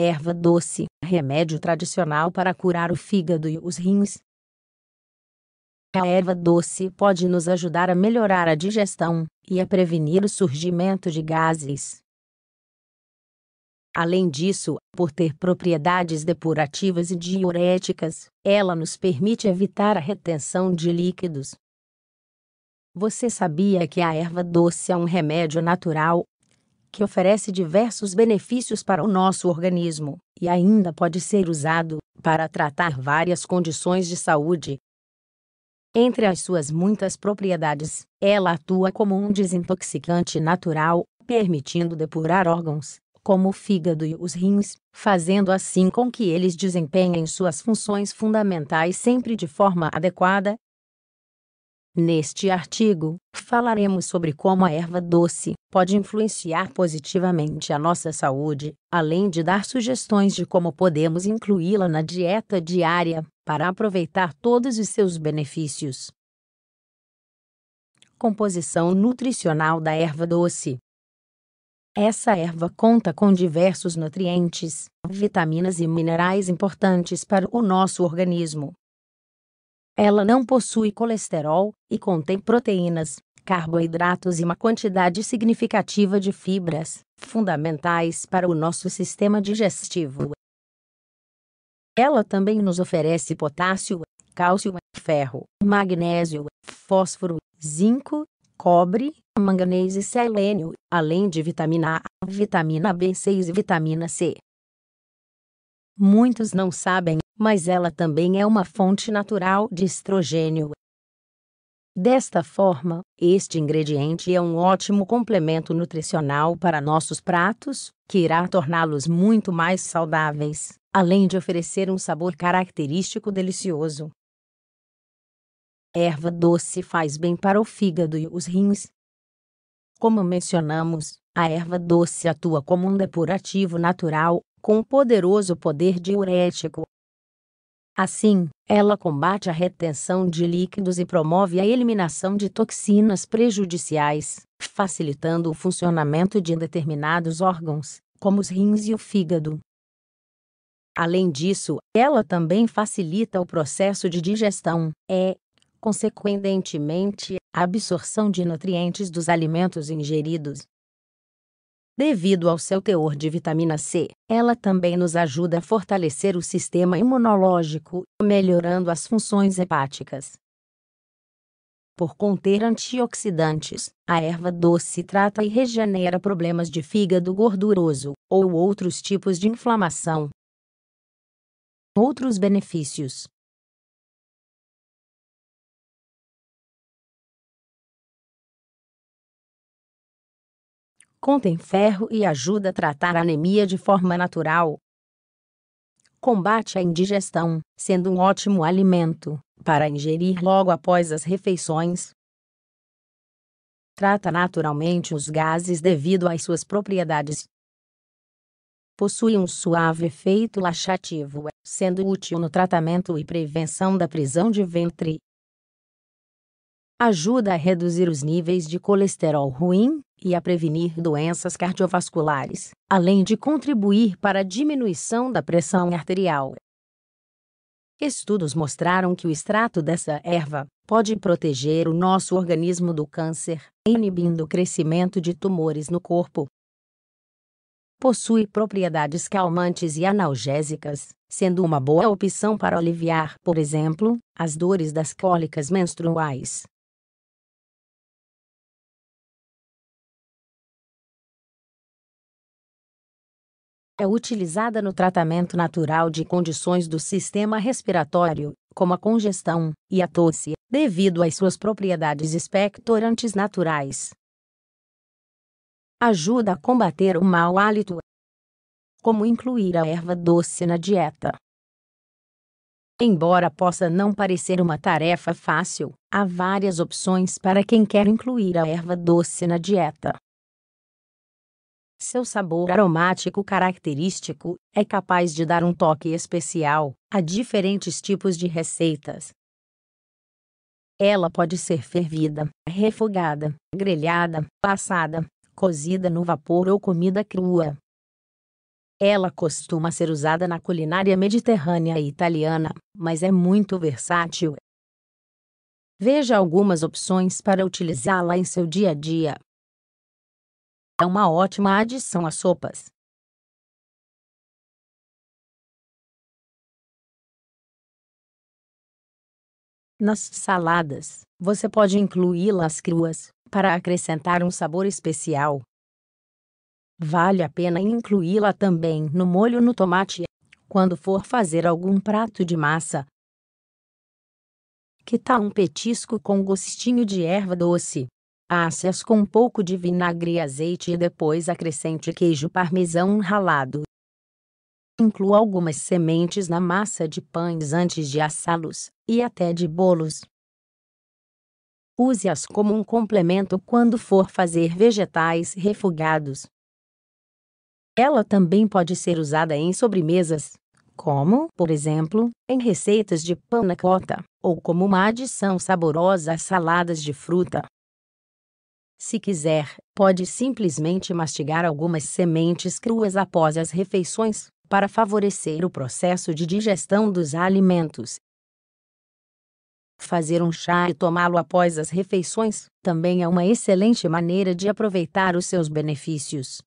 Erva doce, remédio tradicional para curar o fígado e os rins. A erva doce pode nos ajudar a melhorar a digestão e a prevenir o surgimento de gases. Além disso, por ter propriedades depurativas e diuréticas, ela nos permite evitar a retenção de líquidos. Você sabia que a erva doce é um remédio natural que oferece diversos benefícios para o nosso organismo e ainda pode ser usado para tratar várias condições de saúde. Entre as suas muitas propriedades, ela atua como um desintoxicante natural, permitindo depurar órgãos, como o fígado e os rins, fazendo assim com que eles desempenhem suas funções fundamentais sempre de forma adequada. Neste artigo, falaremos sobre como a erva doce, pode influenciar positivamente a nossa saúde, além de dar sugestões de como podemos incluí-la na dieta diária para aproveitar todos os seus benefícios. Composição nutricional da erva doce. Essa erva conta com diversos nutrientes, vitaminas e minerais importantes para o nosso organismo. Ela não possui colesterol e contém proteínas, carboidratos e uma quantidade significativa de fibras, fundamentais para o nosso sistema digestivo. Ela também nos oferece potássio, cálcio, ferro, magnésio, fósforo, zinco, cobre, manganês e selênio, além de vitamina A, vitamina B6 e vitamina C. Muitos não sabem, mas ela também é uma fonte natural de estrogênio, Desta forma, este ingrediente é um ótimo complemento nutricional para nossos pratos, que irá torná-los muito mais saudáveis, além de oferecer um sabor característico delicioso. Erva doce faz bem para o fígado e os rins. Como mencionamos, a erva doce atua como um depurativo natural, com um poderoso poder diurético, Assim, ela combate a retenção de líquidos e promove a eliminação de toxinas prejudiciais, facilitando o funcionamento de determinados órgãos, como os rins e o fígado. Além disso, ela também facilita o processo de digestão, é, consequentemente, a absorção de nutrientes dos alimentos ingeridos, Devido ao seu teor de vitamina C, ela também nos ajuda a fortalecer o sistema imunológico, melhorando as funções hepáticas. Por conter antioxidantes, a erva doce trata e regenera problemas de fígado gorduroso ou outros tipos de inflamação. Outros benefícios: contém ferro e ajuda a tratar a anemia de forma natural. Combate a indigestão, sendo um ótimo alimento para ingerir logo após as refeições. Trata naturalmente os gases devido às suas propriedades. Possui um suave efeito laxativo, sendo útil no tratamento e prevenção da prisão de ventre. Ajuda a reduzir os níveis de colesterol ruim e a prevenir doenças cardiovasculares, além de contribuir para a diminuição da pressão arterial. Estudos mostraram que o extrato dessa erva pode proteger o nosso organismo do câncer, inibindo o crescimento de tumores no corpo. Possui propriedades calmantes e analgésicas, sendo uma boa opção para aliviar, por exemplo, as dores das cólicas menstruais, é utilizada no tratamento natural de condições do sistema respiratório, como a congestão e a tosse, devido às suas propriedades expectorantes naturais. Ajuda a combater o mau hálito. Como incluir a erva doce na dieta? Embora possa não parecer uma tarefa fácil, há várias opções para quem quer incluir a erva doce na dieta. Seu sabor aromático característico é capaz de dar um toque especial a diferentes tipos de receitas. Ela pode ser fervida, refogada, grelhada, assada, cozida no vapor ou comida crua. Ela costuma ser usada na culinária mediterrânea e italiana, mas é muito versátil. Veja algumas opções para utilizá-la em seu dia a dia. É uma ótima adição às sopas. Nas saladas, você pode incluí-las cruas, para acrescentar um sabor especial. Vale a pena incluí-la também no molho no tomate, quando for fazer algum prato de massa. Que tal um petisco com gostinho de erva doce? Asse-as com um pouco de vinagre e azeite e depois acrescente queijo parmesão ralado. Inclua algumas sementes na massa de pães antes de assá-los, e até de bolos. Use-as como um complemento quando for fazer vegetais refogados. Ela também pode ser usada em sobremesas, como, por exemplo, em receitas de na cota, ou como uma adição saborosa a saladas de fruta. Se quiser, pode simplesmente mastigar algumas sementes cruas após as refeições, para favorecer o processo de digestão dos alimentos. Fazer um chá e tomá-lo após as refeições também é uma excelente maneira de aproveitar os seus benefícios.